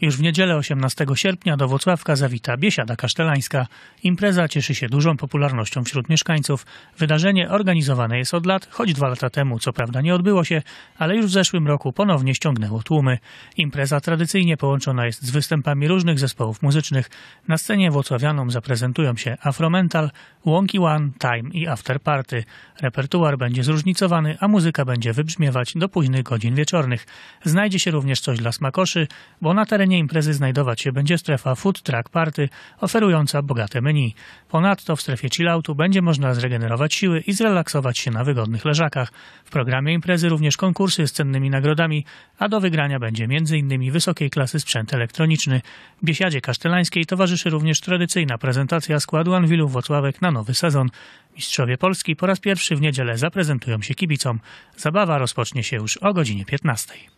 Już w niedzielę 18 sierpnia do Wocławka zawita Biesiada Kasztelańska. Impreza cieszy się dużą popularnością wśród mieszkańców. Wydarzenie organizowane jest od lat, choć dwa lata temu co prawda nie odbyło się, ale już w zeszłym roku ponownie ściągnęło tłumy. Impreza tradycyjnie połączona jest z występami różnych zespołów muzycznych. Na scenie Wocławianą zaprezentują się Afromental, Łąki One, Time i After Party. Repertuar będzie zróżnicowany, a muzyka będzie wybrzmiewać do późnych godzin wieczornych. Znajdzie się również coś dla smakoszy, bo na terenie terenie imprezy znajdować się będzie strefa Food Truck Party, oferująca bogate menu. Ponadto w strefie chilloutu będzie można zregenerować siły i zrelaksować się na wygodnych leżakach. W programie imprezy również konkursy z cennymi nagrodami, a do wygrania będzie m.in. wysokiej klasy sprzęt elektroniczny. Biesiadzie Kasztelańskiej towarzyszy również tradycyjna prezentacja składu Anwilu Wocławek na nowy sezon. Mistrzowie Polski po raz pierwszy w niedzielę zaprezentują się kibicom. Zabawa rozpocznie się już o godzinie 15.